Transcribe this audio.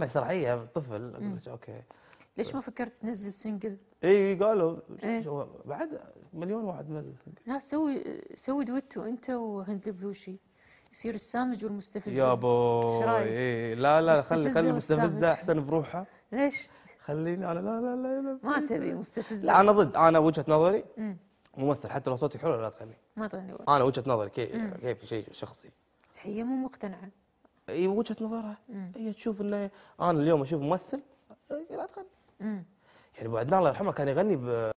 لا شرعيه طفل قلت اوكي ليش ما فكرت تنزل سنجل؟ اي قالوا إيه؟ بعد مليون واحد منزل سنجل لا سوي سوي دويتو انت وهند البلوشي يصير السامج والمستفز يا بو اي لا لا خلي خلي المستفزه احسن بروحها ليش؟ خليني انا لا لا لا, لا ما تبي مستفزه لا انا ضد انا وجهه نظري مم. ممثل حتى لو صوتي حلو لا تغني ما تغني انا وجهه نظري كيف كيف شيء شخصي هي مو مقتنعه إيه، وجهه نظرها هي تشوف انه انا اليوم اشوف ممثل إيه، لا تغني يعني ابو عدنان الله يرحمه كان يغني